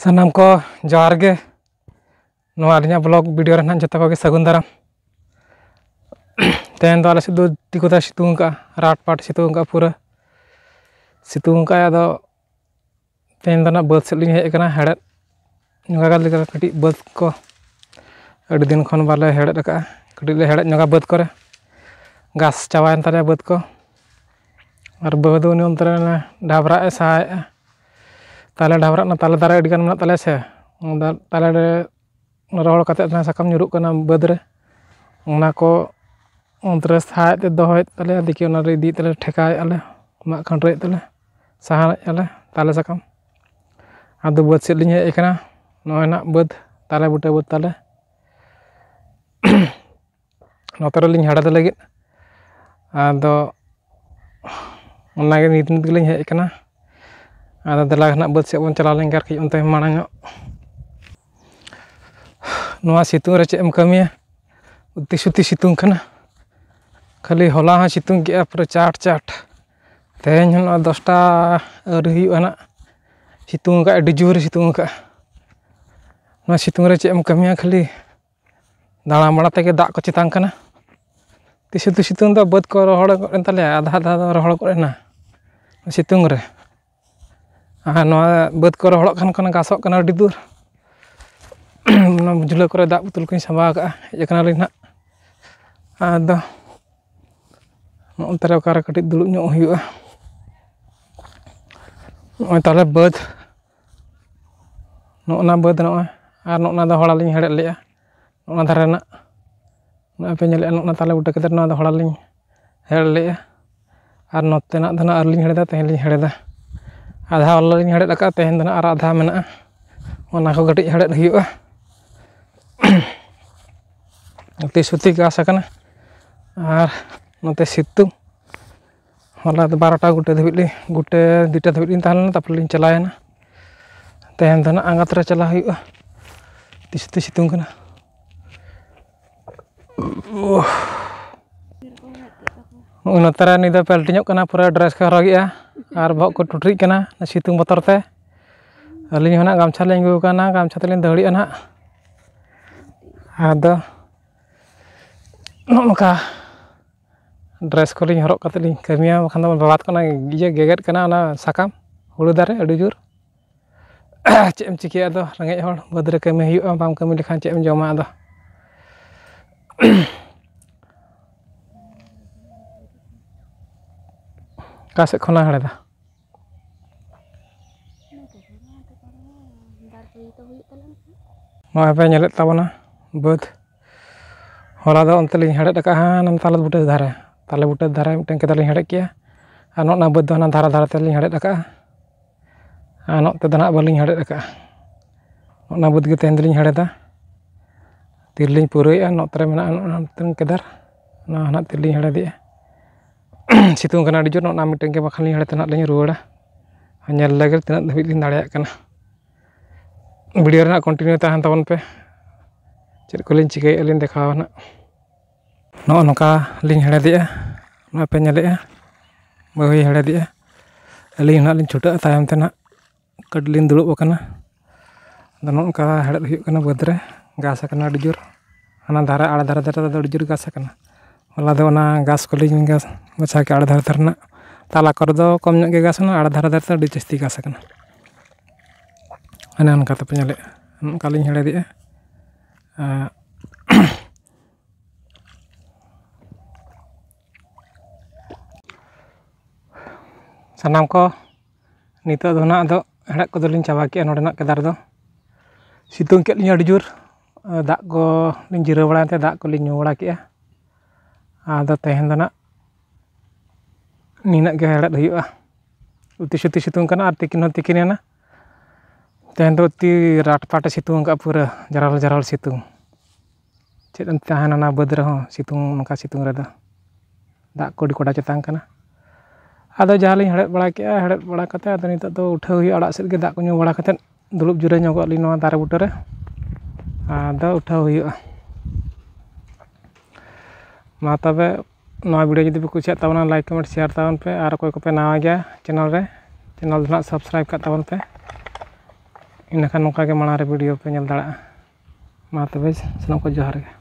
सामना को जोहार के वीडियो ना जो को सगुन दाराम तेन आल से दिकोता सितूँ का राटपाट सितूँ पूरा सितूँ का अब तेन बद से हेकना हेड़ कटी बद को दिन खन बाले हेड़ कटी ले हेड़ बद को गास चावान बद को और बहु दो तरह डाबरा सहाय ᱛᱟᱞᱮ ᱰᱷᱟᱵᱨᱟᱜ ᱨᱮᱱᱟᱜ ᱛᱟᱞᱮ ᱫᱟᱨᱮ ᱟᱹᱰᱤᱜᱟᱱ ᱢᱮᱱᱟᱜ ᱛᱟᱞᱮᱭᱟ ᱥᱮ ᱛᱟᱞᱮ ᱨᱮ ᱨᱚᱦᱚᱲ ᱠᱟᱛᱮᱫ ᱡᱟᱦᱟᱸ ᱥᱟᱠᱟᱢ ᱧᱩᱨᱩᱜ ᱠᱟᱱᱟ ᱵᱟᱹᱫᱽ ᱨᱮ ᱚᱱᱟ ᱠᱚ ᱚᱱᱛᱮ ᱥᱟᱦᱟᱭᱮᱫ ᱛᱮ ᱫᱚᱦᱚᱭᱮᱫ ᱛᱟᱞᱮᱭᱟ ᱫᱤᱠᱮ ᱚᱱᱟᱨᱮ ᱤᱫᱤᱭᱮᱫ ᱛᱟᱞᱮ ᱴᱷᱮᱠᱟᱭᱮᱫ ᱟᱞᱮ ᱢᱟᱜ ᱠᱷᱟᱸᱰᱨᱮᱫ ᱛᱟᱞᱮ ᱥᱟᱦᱟᱭᱮᱫ ᱟᱞᱮ ᱛᱟᱞᱮ ᱥᱟᱠᱟᱢ ᱟᱫᱚ ᱵᱟᱹᱫᱽ ᱥᱮᱫ ᱞᱤᱧ ᱦᱮᱡ ᱟᱠᱟᱱᱟ ᱱᱚᱜᱼᱚᱭ ᱱᱟᱜ ᱵᱟᱹᱫᱽ ᱛᱟᱞᱮ ᱵᱩᱴᱟᱹ ᱵᱟᱹᱫᱽ ᱛᱟᱞᱮ ᱱᱚᱛᱮ ᱨᱮᱞᱤᱧ ᱦᱟᱲᱦᱟᱫ ᱞᱟᱹᱜᱤᱫ ᱟᱫᱚ ᱚᱱᱟᱜᱮ ᱱᱤᱛ ᱱᱤᱛ ᱜᱮᱞᱤᱧ ᱦᱮᱡ ᱟᱠᱟᱱᱟ ada telah nak buat siap mencela lingkar ke untai malang yuk nuah situng rece em kami ya uti suti situng kena kali hola ha situng ke apa ya, chat chat tehnya nuah dosta erhi ana situng ka dijur situ ka nuah situ rece em kami ya kali dalam mana teke dak kecil tangkana ti situ situng tuh buat koro hola kore entah ya ada ada koro hola kore na situng ᱟᱨ ᱱᱚᱣᱟ ᱵᱟᱹᱫᱽ ᱠᱚᱨᱮ ᱦᱚᱲᱚᱜ ᱠᱷᱟᱱ ᱠᱷᱚᱱ ᱜᱷᱟᱥᱚᱜ ᱠᱟᱱᱟ ᱟᱹᱰᱤ ᱫᱩᱨ ᱚᱱᱟ ᱡᱷᱩᱞᱟᱹ ᱠᱚᱨᱮ ᱫᱟᱜ ᱵᱳᱛᱚᱞ ᱠᱚᱧ ᱥᱟᱢᱵᱟᱣ ᱠᱟᱜᱼᱟ ᱦᱮᱡ ᱠᱟᱱᱟᱞᱤᱧ ᱦᱟᱸᱜ ᱟᱫᱚ ᱱᱚᱜᱼᱚᱱᱛᱮ ᱨᱮ ᱚᱠᱟᱨᱮ ᱠᱟᱹᱴᱤᱡ ᱫᱩᱲᱩᱵ ᱧᱚᱜ ᱦᱩᱭᱩᱜᱼᱟ ᱱᱚᱜᱼᱚᱭ ᱛᱟᱦᱚᱞᱮ ᱵᱟᱹᱫᱽ ᱱᱚᱜᱼᱚᱱᱟ ᱵᱟᱹᱫᱽ ᱱᱚᱜᱼᱚᱭ ᱟᱨ ᱱᱚᱜᱼᱚᱱᱟ ᱫᱚ ᱦᱚᱲᱟᱞᱤᱧ ᱦᱮᱲᱦᱮᱫ ᱞᱮᱜᱼᱟ ᱱᱚᱜᱼᱚᱱᱟ ᱫᱷᱟᱨᱮ ᱨᱮᱱᱟᱜ ᱱᱚᱜᱼᱚᱭ ᱯᱮ ᱧᱮᱞᱮᱜᱼᱟ ᱱᱚᱜᱼᱚᱱᱟ ᱛᱟᱞᱮ ᱵᱩᱴᱟᱹ ᱠᱟᱛᱮᱫ ᱱᱚᱣᱟ ᱫᱚ ᱦᱚᱲᱟᱞᱤᱧ ᱦᱮᱲ ᱞᱮᱜᱼᱟ ᱟᱨ ᱱᱚᱛᱮᱱᱟᱜ ᱫᱚ ᱱᱟᱜ ᱟᱹᱣᱨᱤᱞᱤᱧ ᱦᱮᱲᱮᱫᱟ ᱛᱮᱦᱮᱧ ᱞᱤᱧ ᱦᱮᱲᱮᱫᱟ ada hal lain yang ada dekat teh dan arah ada mana mana aku gede ada lagi wah nanti suti ke asa kena ar nanti situ malah ada barata gude tapi li gude di teh tapi lintah lana tapi lin celah ya teh dan angkat terus celah yuk di situ situ kena wah Unutaran itu peltinya kena pura dress ke ya ar bhok ko tutrik kana na situng motor te alin hona gamcha le angu kana gamcha te len ana ada nokka dress ko lin horok kate lin kamia makhan babat kana gije geget kana ana sakam hulu dare adu jur cm ciki ado rengai hol badre kami hiu am pam kami lekhan cm joma ado कस लाड़े मेपेलना बद हला अंत हेड़े रखा हाँ तल बुटे धारे तले बुटे धारे मिट्टे के दिल हेड़े ना बद धारा धारा तेल हेड़े तो आनते बाली हेड़े रखा ना बद के तेन हेड़े तिरली पुरे नौतरे मेना केदार ना हाँ तिरली हेड़े दिए situng kena di jurnal nami tengke bakal ni halatena dengi ruwala hanya lagar tena dengi di nalaya kena beliau na continue tahan pe cek kulin cikai elin de kawana no no ka ling halati ya no pe nyale ya bawi halati ya elin na ling cuda tayam tena kadlin dulu bakana dan no ka halat hiu kena bodre gasa kena di jur Anak darah, ala darah, darah, darah, darah, darah, darah, ᱦᱚᱞᱟ ᱫᱚ ᱚᱱᱟ ᱜᱷᱟᱥ ᱠᱚᱞᱤᱧ ᱜᱷᱟᱥ ᱜᱚᱪᱷᱟ ᱠᱮᱜᱼᱟ ᱟᱲᱮ ᱫᱷᱟᱨᱮ ᱫᱷᱟᱨᱮ ᱨᱮᱱᱟᱜ ᱛᱟᱞᱟ ᱠᱚᱨᱮ ᱫᱚ ᱠᱚᱢ ᱧᱚᱜ ᱜᱮ ᱜᱷᱟᱥ ᱮᱱᱟ ᱟᱲᱮ ᱫᱷᱟᱨᱮ ᱫᱷᱟᱨᱮ ᱛᱮ ᱟᱹᱰᱤ ᱡᱟᱹᱥᱛᱤ ᱜᱷᱟᱥ ᱟᱠᱟᱱᱟ ᱚᱱᱮ ᱚᱱᱠᱟ ᱛᱮᱯᱮ ᱧᱮᱞᱮᱜᱼᱟ ᱚᱱᱠᱟᱞᱤᱧ ᱦᱮᱲᱦᱮᱫᱮᱜᱼᱟ ᱥᱟᱱᱟᱢ ᱠᱚ ᱱᱤᱛᱚᱜ ᱫᱚ ᱱᱟᱜ ᱫᱚ ᱦᱮᱲᱦᱮᱫ ᱠᱚᱫᱚᱞᱤᱧ ᱪᱟᱵᱟ ᱠᱮᱜᱼᱟ ᱱᱚᱰᱮᱱᱟᱜ ᱠᱮᱫᱟᱨ ᱫᱚ ᱥᱤᱛᱩᱝ ᱠᱮᱫ ᱞᱤᱧ ᱟᱹᱰᱤ ᱡᱳᱨ ᱫᱟᱜ ᱠᱚᱞᱤᱧ ᱡᱤᱨᱟᱹᱣ ᱵᱟᱲᱟᱭᱮᱱᱛᱮ ᱫᱟᱜ ᱠᱚᱞᱤᱧ ᱧᱩ ᱵᱟᱲᱟ ᱠᱮᱜᱼᱟ ada tehen tana nina gehelat hiu ah uti shuti shitung kana artikin hoti kini na tehen tu uti rat pata situng ka pura jaral jaral situng cek nanti tahan na bedra ho situng maka situng rada dak kodi koda cetang kana ada jahali hadat bala kia ya, hadat bala kata ada nita tu uthe hiu ala sit gedak kunyu bala kata dulu jura nyokok lino antara putera ada uthe hiu ah मा ना भिडियो जी कुछ like comment share तब पे और अको पे नवा गया चैनल रे चैनल ना सब्सक्राइब करताबन पे इनखान नौका मणारे भिडियो पे दा तब सब को जोहार गया